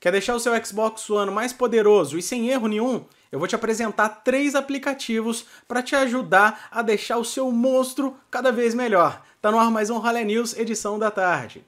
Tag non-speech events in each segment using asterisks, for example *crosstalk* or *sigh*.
Quer deixar o seu Xbox One mais poderoso e sem erro nenhum? Eu vou te apresentar três aplicativos para te ajudar a deixar o seu monstro cada vez melhor. Tá no ar mais um Ralé News, edição da tarde.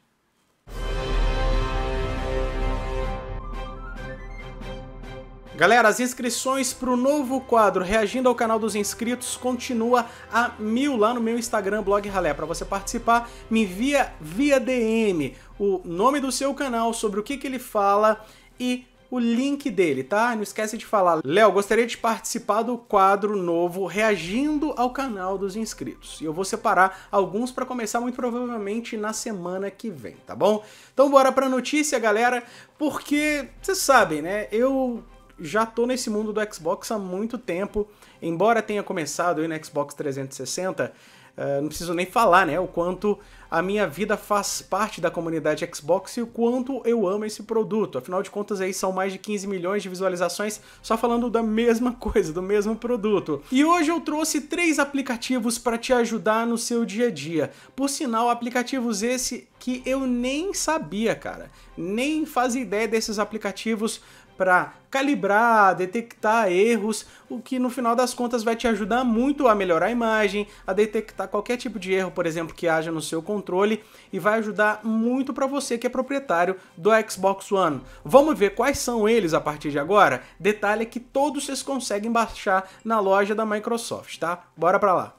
Galera, as inscrições para o novo quadro Reagindo ao Canal dos Inscritos continua a mil lá no meu Instagram, blog Ralé. Para você participar, me envia via DM o nome do seu canal, sobre o que, que ele fala e o link dele, tá? Não esquece de falar. Léo, gostaria de participar do quadro novo reagindo ao canal dos inscritos. E eu vou separar alguns para começar muito provavelmente na semana que vem, tá bom? Então bora para notícia, galera, porque vocês sabem, né? Eu já tô nesse mundo do Xbox há muito tempo, embora tenha começado aí no Xbox 360, uh, eh, não preciso nem falar, né, o quanto a minha vida faz parte da comunidade Xbox e o quanto eu amo esse produto. Afinal de contas, aí são mais de 15 milhões de visualizações só falando da mesma *laughs* coisa, do mesmo produto. E hoje eu trouxe três aplicativos para te ajudar no seu dia a dia. Por sinal, aplicativos esse que eu nem sabia, cara. Nem fazia ideia desses aplicativos, para calibrar, detectar erros, o que no final das contas vai te ajudar muito a melhorar a imagem, a detectar qualquer tipo de erro, por exemplo, que haja no seu controle e vai ajudar muito para você que é proprietário do Xbox One. Vamos ver quais são eles a partir de agora? Detalhe é que todos vocês conseguem baixar na loja da Microsoft, tá? Bora para lá.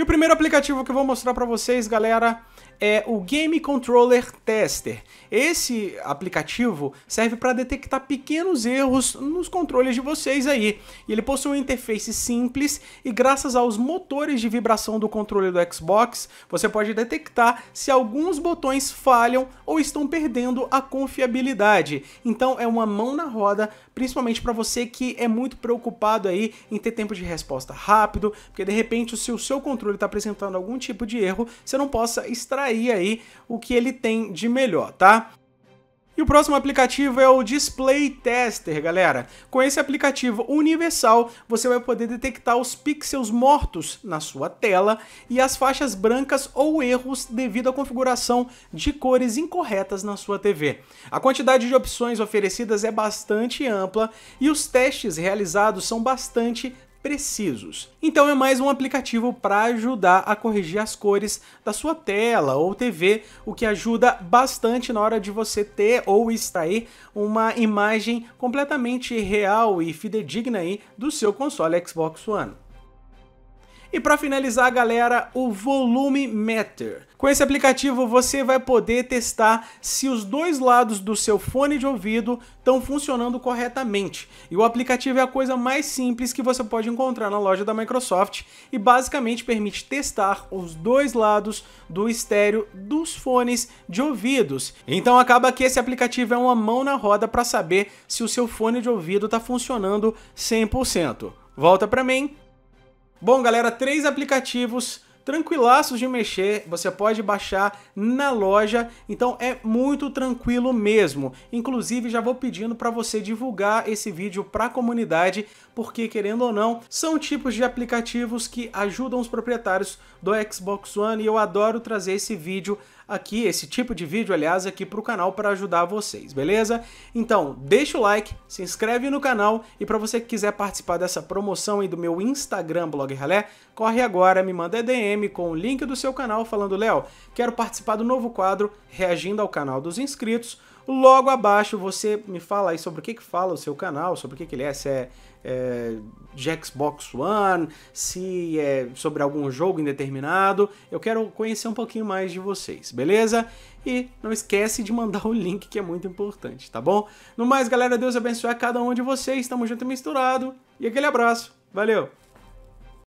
E o primeiro aplicativo que eu vou mostrar para vocês, galera, é o Game Controller Tester. Esse aplicativo serve para detectar pequenos erros nos controles de vocês aí. Ele possui uma interface simples e graças aos motores de vibração do controle do Xbox, você pode detectar se alguns botões falham ou estão perdendo a confiabilidade. Então é uma mão na roda, principalmente para você que é muito preocupado aí em ter tempo de resposta rápido, porque de repente se o seu controle ele está apresentando algum tipo de erro, você não possa extrair aí o que ele tem de melhor, tá? E o próximo aplicativo é o Display Tester, galera. Com esse aplicativo universal, você vai poder detectar os pixels mortos na sua tela e as faixas brancas ou erros devido à configuração de cores incorretas na sua TV. A quantidade de opções oferecidas é bastante ampla e os testes realizados são bastante precisos. Então é mais um aplicativo para ajudar a corrigir as cores da sua tela ou TV, o que ajuda bastante na hora de você ter ou extrair uma imagem completamente real e fidedigna aí do seu console Xbox One. E para finalizar, galera, o Volume Meter. Com esse aplicativo você vai poder testar se os dois lados do seu fone de ouvido estão funcionando corretamente. E o aplicativo é a coisa mais simples que você pode encontrar na loja da Microsoft e basicamente permite testar os dois lados do estéreo dos fones de ouvidos. Então acaba que esse aplicativo é uma mão na roda para saber se o seu fone de ouvido está funcionando 100%. Volta para mim Bom, galera, três aplicativos tranquilaços de mexer, você pode baixar na loja, então é muito tranquilo mesmo. Inclusive já vou pedindo para você divulgar esse vídeo para a comunidade, porque querendo ou não, são tipos de aplicativos que ajudam os proprietários do Xbox One e eu adoro trazer esse vídeo aqui, esse tipo de vídeo, aliás, aqui para o canal para ajudar vocês, beleza? Então, deixa o like, se inscreve no canal e para você que quiser participar dessa promoção e do meu Instagram Blog Relé, corre agora, me manda DM DM com o link do seu canal falando Léo, quero participar do novo quadro Reagindo ao Canal dos Inscritos. Logo abaixo você me fala aí sobre o que, que fala o seu canal, sobre o que, que ele é, se é, é de Xbox One, se é sobre algum jogo indeterminado. Eu quero conhecer um pouquinho mais de vocês, beleza? E não esquece de mandar o link que é muito importante, tá bom? No mais, galera, Deus abençoe a cada um de vocês. Tamo junto e misturado. E aquele abraço. Valeu!